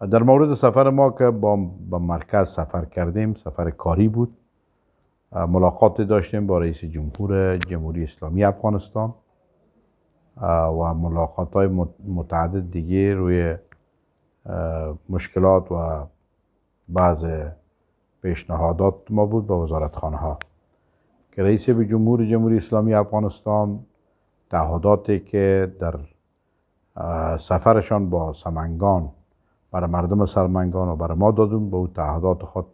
در مورد سفر ما که با, مرکز سفر کردیم سفر کاری بود ملاقات داشتیم با رئیس جمهور جمهوری اسلامی افغانستان و ملاقات های متعدد دیگه روی مشکلات و بعض پیشنهادات ما بود با وزارت خانه ها که رئیس به جمهور جمهوری اسلامی افغانستان تعهداتی که در سفرشان با سمنگان برای مردم سرمنگان و برای ما دادون به او تعهدات خود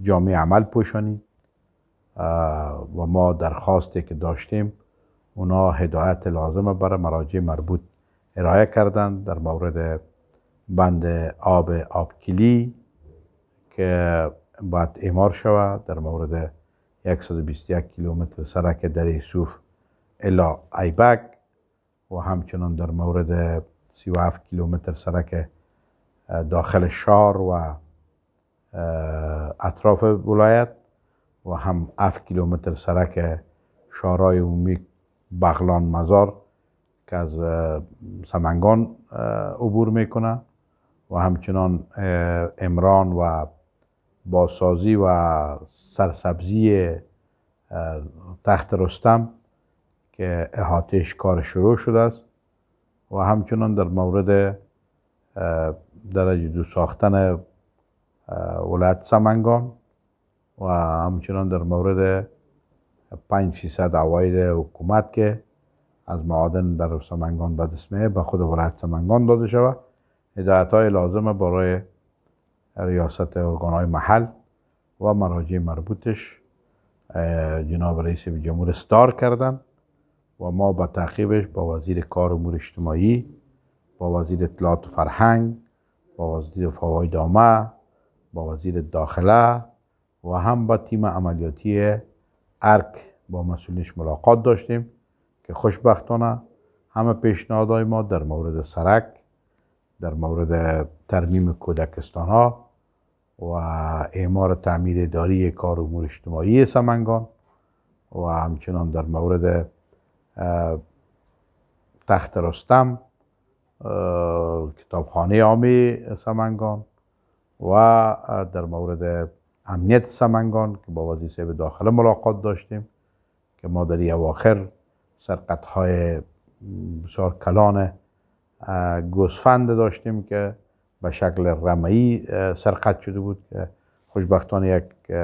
جامعه عمل پوشانی و ما درخواستی که داشتیم اونا هدایت لازم برای مراجع مربوط ارائه کردند در مورد بند آب آبکلی که باید امار شود در مورد 121 کیلومتر سرک دری صوف الا ایبک و همچنان در مورد 37 کیلومتر سرک داخل شار و اطراف ولایت و هم اف کیلومتر سرک شارای عمومی بغلان مزار که از سمنگان عبور میکنه و همچنان امران و باسازی و سرسبزی تخت رستم که احاتش کار شروع شده است و همچنان در مورد درجه دو ساختن ولایت سمنگان و همچنان در مورد 5 فیصد عواید حکومت که از معادن در سمنگان به دست به خود ولایت سمنگان داده شود هدایت های لازمه برای ریاست ارگان های محل و مراجع مربوطش جناب رئیس جمهور استار کردن و ما با تعقیبش با وزیر کار امور اجتماعی با وزیر اطلاعات و فرهنگ با وزیر دامه، با وزیر داخله و هم با تیم عملیاتی ارک با مسئولش ملاقات داشتیم که خوشبختانه همه پیشنهادهای ما در مورد سرک در مورد ترمیم کودکستان ها و اعمار تعمیر داری کار امور اجتماعی سمنگان و همچنان در مورد تخت رستم کتابخانه عامی سمنگان و در مورد امنیت سمنگان که با وزیر صاحب داخل ملاقات داشتیم که ما در اواخر سرقت های بسیار کلان گوسفند داشتیم که به شکل رمایی سرقت شده بود که خوشبختانه یک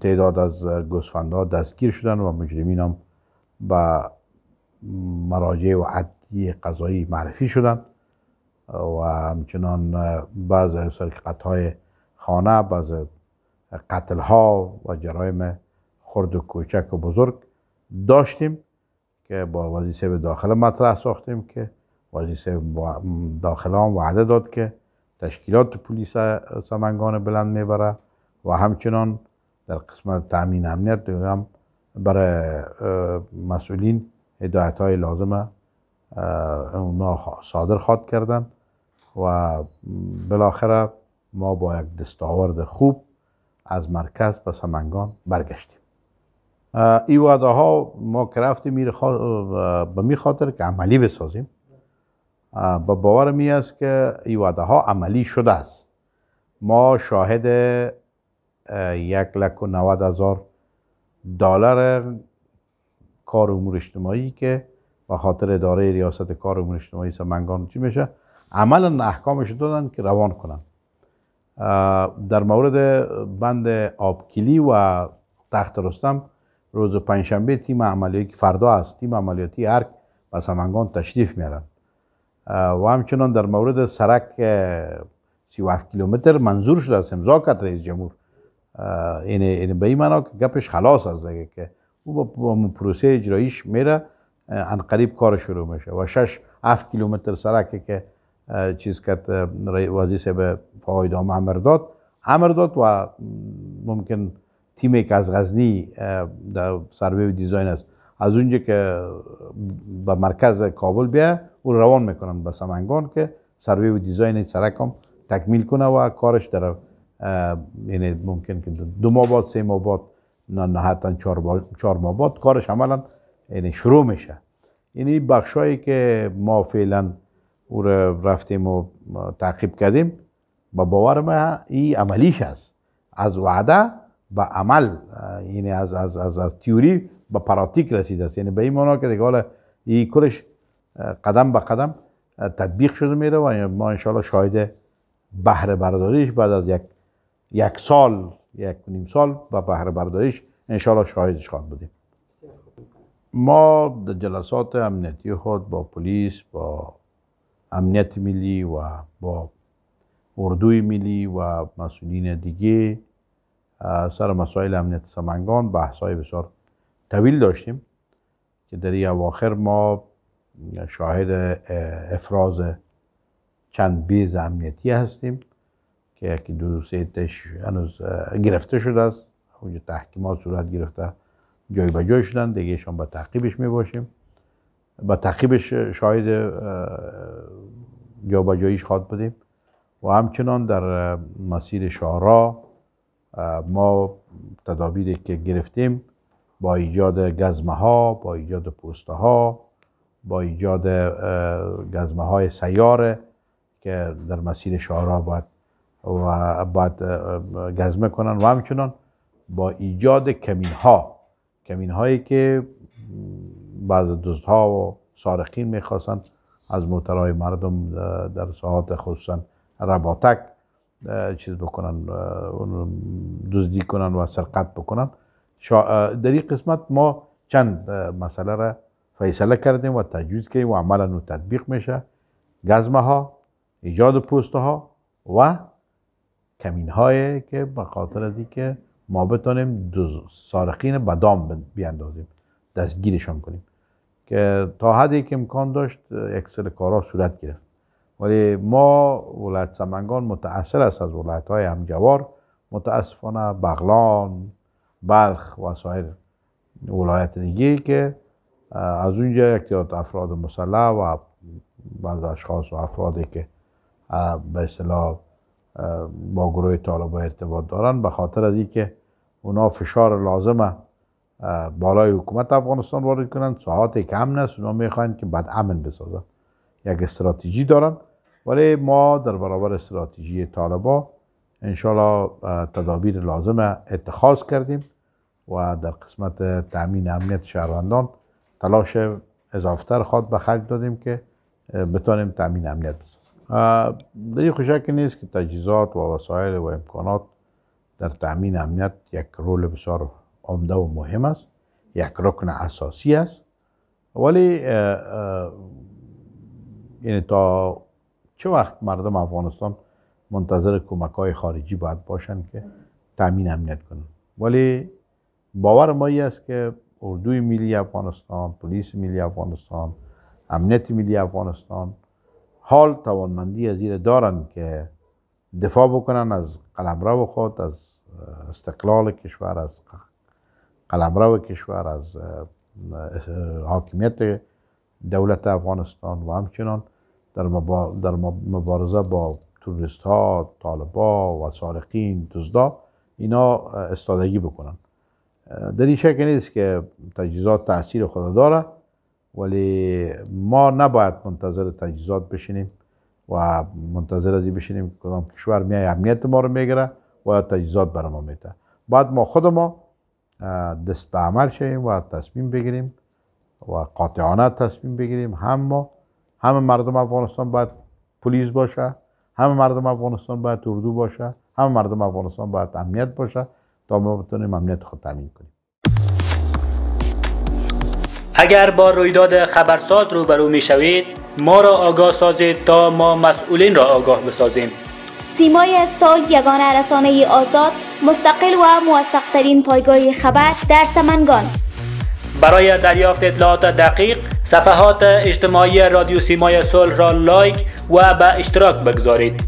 تعداد از گوسفندها دستگیر شدن و مجرمین هم به مراجع و عد یه قضایی معرفی شدن و همچنان بعض سرکت های خانه بعض قتل ها و جرایم خرد و کوچک و بزرگ داشتیم که با وزیر داخل مطرح ساختیم که وزیر داخل هم وعده داد که تشکیلات پلیس سمنگان بلند میبره و همچنان در قسمت تامین امنیت هم برای مسئولین هدایت های لازمه اونا صادر خواد کردن و بالاخره ما با یک دستاورد خوب از مرکز به سمنگان برگشتیم ای وعده ها ما که رفتیم به می خاطر که عملی بسازیم به باور می است که ای وعده ها عملی شده است ما شاهد یک لک و هزار دلار کار امور اجتماعی که و خاطر اداره ریاست کار امور اجتماعی سمنگان چی میشه عملا احکامش دادن که روان کنن در مورد بند آبکیلی و تخت رستم روز پنجشنبه تیم عملیاتی فردا است تیم عملیاتی ارک و سمنگان تشریف میارن و همچنان در مورد سرک 37 کیلومتر منظور شده است امضا کرد رئیس جمهور این این به این که گپش خلاص از که او با پروسه اجراییش میره قریب کار شروع میشه و 6-7 کیلومتر سرکه که چیز کرد وزیر صاحب فایدام امر داد امر داد و ممکن تیمی که از غزنی در سروی و دیزاین است از اونجا که به مرکز کابل بیا او روان میکنن به سمنگان که سروی و دیزاین سرک هم تکمیل کنه و کارش در یعنی ممکن که دو ماه بعد سه ماه بعد نه چهار ماه بعد کارش عملا یعنی شروع میشه این یعنی بخش بخشایی که ما فعلا او رو رفتیم و تعقیب کردیم با باور ما این عملیش است از وعده به عمل یعنی از از از از تیوری به پراتیک رسیده است یعنی به این معنا که دیگه حالا کلش قدم به قدم تطبیق شده میره و ما انشالله شاهد بهره برداریش بعد از یک یک سال یک نیم سال و بهره برداریش انشالله شاهدش خواهد بودیم ما در جلسات امنیتی خود با پلیس با امنیت ملی و با اردوی ملی و مسئولین دیگه سر مسائل امنیت سمنگان بحث های بسیار طویل داشتیم که در این اواخر ما شاهد افراز چند بیز امنیتی هستیم که یکی دو سه هنوز گرفته شده است اونجا تحکیمات صورت گرفته جای به جای شدن دیگه به تعقیبش می باشیم به تعقیبش شاید جای به جاییش خواد بدیم و همچنان در مسیر شعرا ما تدابیری که گرفتیم با ایجاد گزمه ها با ایجاد پوسته ها با ایجاد گزمه های سیاره که در مسیر شعرا باید و باید گزمه کنن و همچنان با ایجاد کمین ها کمین هایی که بعض دزدها و سارقین میخواستن از موترهای مردم در ساعات خصوصا رباتک چیز بکنن دزدی کنن و سرقت بکنن در این قسمت ما چند مسئله را فیصله کردیم و تجویز کردیم و عملا و تطبیق میشه گزمه ها ایجاد پوست ها و کمین هایی که به از که ما بتونیم سارقین بدام بیاندازیم دستگیرشان کنیم که تا حدی که امکان داشت اکسل کارا صورت گرفت ولی ما ولایت سمنگان متأثر است از ولایت های همجوار متاسفانه بغلان بلخ و سایر ولایت دیگه که از اونجا یک افراد مسلح و بعض اشخاص و افرادی که به اصطلاح با گروه طالبا ارتباط دارن به خاطر از اینکه اونا فشار لازمه بالای حکومت افغانستان وارد کنن ساعات کم نست اونا میخواین که بعد امن بسازن یک استراتژی دارن ولی ما در برابر استراتژی طالبا انشالله تدابیر لازم اتخاذ کردیم و در قسمت تامین امنیت شهروندان تلاش اضافتر خود به خرج دادیم که بتانیم تامین امنیت بسازیم در این خوشکی نیست که تجهیزات و وسایل و امکانات در تأمین امنیت یک رول بسیار عمده و مهم است یک رکن اساسی است ولی یعنی تا چه وقت مردم افغانستان منتظر کمک های خارجی باید باشند که تامین امنیت کنند ولی باور ما است که اردوی ملی افغانستان پلیس ملی افغانستان امنیت ملی افغانستان حال توانمندی زیر دارن که دفاع بکنن از قلمرو خود از استقلال کشور از قلمرو کشور از حاکمیت دولت افغانستان و همچنان در, در مبارزه با توریست ها طالبا و سارقین دزدا اینا استادگی بکنن در این شکل نیست که تجهیزات تاثیر خود داره ولی ما نباید منتظر تجهیزات بشینیم و منتظر ازی بشینیم کدام کشور میای امنیت ما رو میگیره و تجهیزات برای ما میده بعد ما خود ما دست به عمل شویم و تصمیم بگیریم و قاطعانه تصمیم بگیریم هم ما همه مردم افغانستان باید پلیس باشه همه مردم افغانستان باید اردو باشه همه مردم افغانستان باید امنیت باشه تا ما بتونیم امنیت خود تامین کنیم اگر با رویداد خبرساز روبرو می شوید ما را آگاه سازید تا ما مسئولین را آگاه بسازیم سیمای سال یگانه رسانه آزاد مستقل و ترین پایگاه خبر در سمنگان برای دریافت اطلاعات دقیق صفحات اجتماعی رادیو سیمای صلح را لایک و به اشتراک بگذارید